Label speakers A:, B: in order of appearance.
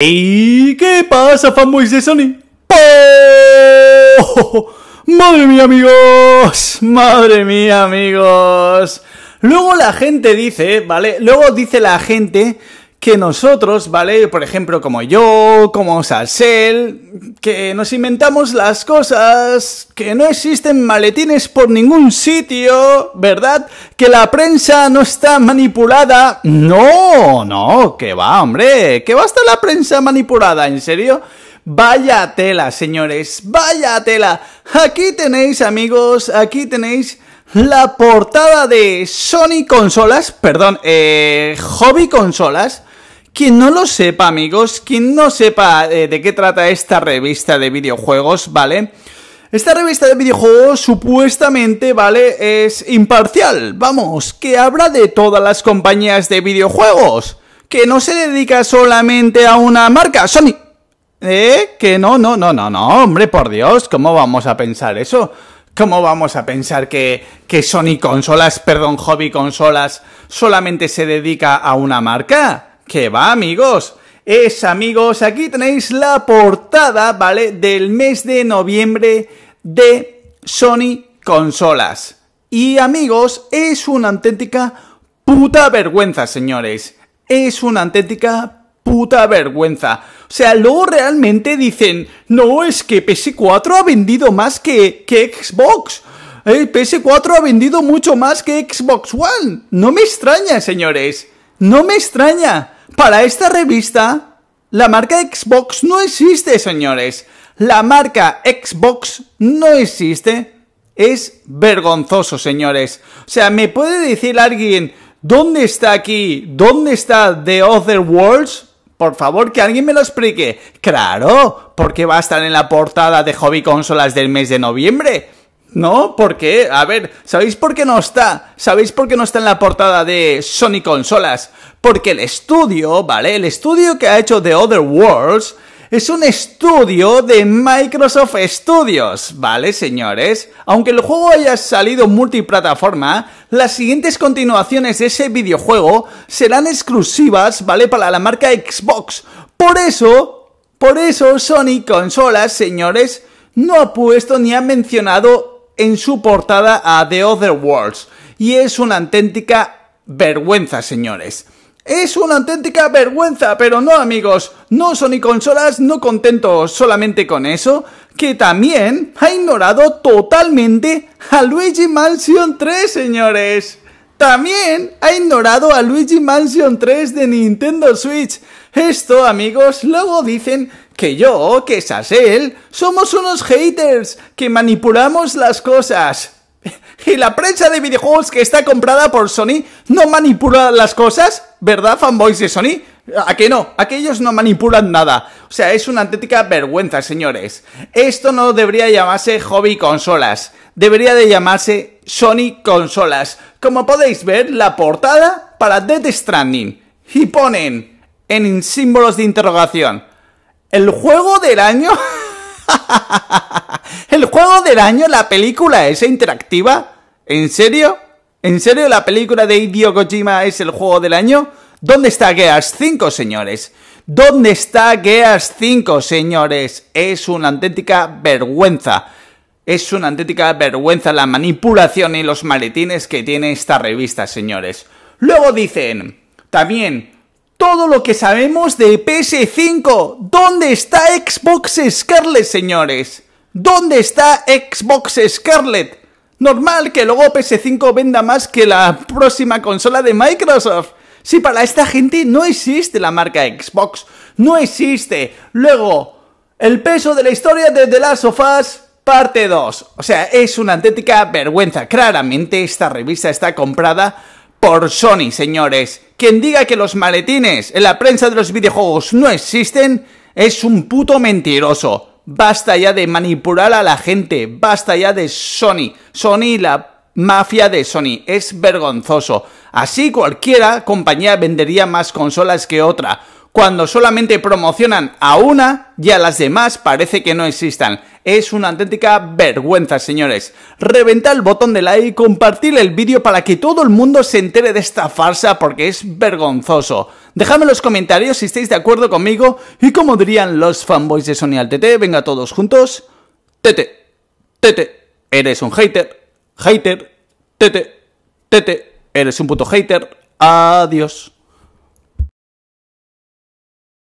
A: ¿Y qué pasa, fanboys de Sony? ¡Oh! ¡Madre mía, amigos! ¡Madre mía, amigos! Luego la gente dice, ¿vale? Luego dice la gente que nosotros, ¿vale? Por ejemplo, como yo, como Sassel, que nos inventamos las cosas, que no existen maletines por ningún sitio, ¿verdad? Que la prensa no está manipulada. No, no, que va, hombre, que va a estar la prensa manipulada, ¿en serio? Vaya tela, señores, vaya tela. Aquí tenéis, amigos, aquí tenéis la portada de Sony Consolas, perdón, eh, Hobby Consolas, quien no lo sepa, amigos, quien no sepa eh, de qué trata esta revista de videojuegos, ¿vale? Esta revista de videojuegos supuestamente, ¿vale? Es imparcial, vamos, que habla de todas las compañías de videojuegos, que no se dedica solamente a una marca, Sony. ¿Eh? Que no, no, no, no, no, hombre, por Dios, ¿cómo vamos a pensar eso? ¿Cómo vamos a pensar que, que Sony Consolas, perdón, Hobby Consolas, solamente se dedica a una marca? Qué va amigos. Es amigos, aquí tenéis la portada, ¿vale? Del mes de noviembre de Sony Consolas. Y amigos, es una auténtica puta vergüenza, señores. Es una auténtica puta vergüenza. O sea, luego realmente dicen, no, es que PS4 ha vendido más que, que Xbox. El eh, PS4 ha vendido mucho más que Xbox One. No me extraña, señores. No me extraña. Para esta revista, la marca Xbox no existe, señores. La marca Xbox no existe. Es vergonzoso, señores. O sea, ¿me puede decir alguien dónde está aquí? ¿Dónde está The Other Worlds? Por favor, que alguien me lo explique. Claro, porque va a estar en la portada de Hobby Consolas del mes de noviembre. No, porque, a ver, ¿sabéis por qué no está? ¿Sabéis por qué no está en la portada de Sony Consolas? Porque el estudio, ¿vale? El estudio que ha hecho The Other Worlds es un estudio de Microsoft Studios, ¿vale, señores? Aunque el juego haya salido multiplataforma, las siguientes continuaciones de ese videojuego serán exclusivas, ¿vale? Para la marca Xbox. Por eso, por eso Sony Consolas, señores, no ha puesto ni ha mencionado en su portada a The Other Worlds. Y es una auténtica vergüenza, señores. Es una auténtica vergüenza, pero no amigos, no son ni Consolas no contento solamente con eso, que también ha ignorado totalmente a Luigi Mansion 3, señores. También ha ignorado a Luigi Mansion 3 de Nintendo Switch. Esto, amigos, luego dicen que yo, que Sasel, somos unos haters que manipulamos las cosas. ¿Y la prensa de videojuegos que está comprada por Sony no manipula las cosas? ¿Verdad, fanboys de Sony? ¿A que no? Aquellos no manipulan nada. O sea, es una auténtica vergüenza, señores. Esto no debería llamarse hobby consolas. Debería de llamarse Sony consolas. Como podéis ver, la portada para Death Stranding. Y ponen en símbolos de interrogación. El juego del año. el juego del año, la película esa interactiva. ¿En serio? ¿En serio la película de Hideo Kojima es el juego del año? ¿Dónde está Gears 5, señores? ¿Dónde está Gears 5, señores? Es una auténtica vergüenza. Es una auténtica vergüenza la manipulación y los maletines que tiene esta revista, señores. Luego dicen, también, todo lo que sabemos de PS5. ¿Dónde está Xbox Scarlet, señores? ¿Dónde está Xbox Scarlet? Normal que luego PS5 venda más que la próxima consola de Microsoft. Si para esta gente no existe la marca Xbox, no existe. Luego, el peso de la historia de The Last of Us parte 2. O sea, es una auténtica vergüenza. Claramente esta revista está comprada por Sony, señores. Quien diga que los maletines en la prensa de los videojuegos no existen es un puto mentiroso. Basta ya de manipular a la gente, basta ya de Sony. Sony, la mafia de Sony, es vergonzoso. Así cualquiera compañía vendería más consolas que otra. Cuando solamente promocionan a una y a las demás parece que no existan. Es una auténtica vergüenza, señores. Reventad el botón de like y compartir el vídeo para que todo el mundo se entere de esta farsa porque es vergonzoso. Dejadme en los comentarios si estáis de acuerdo conmigo y como dirían los fanboys de Sony al venga todos juntos. Tete, tete, eres un hater, hater, tete, tete, eres un puto hater. Adiós.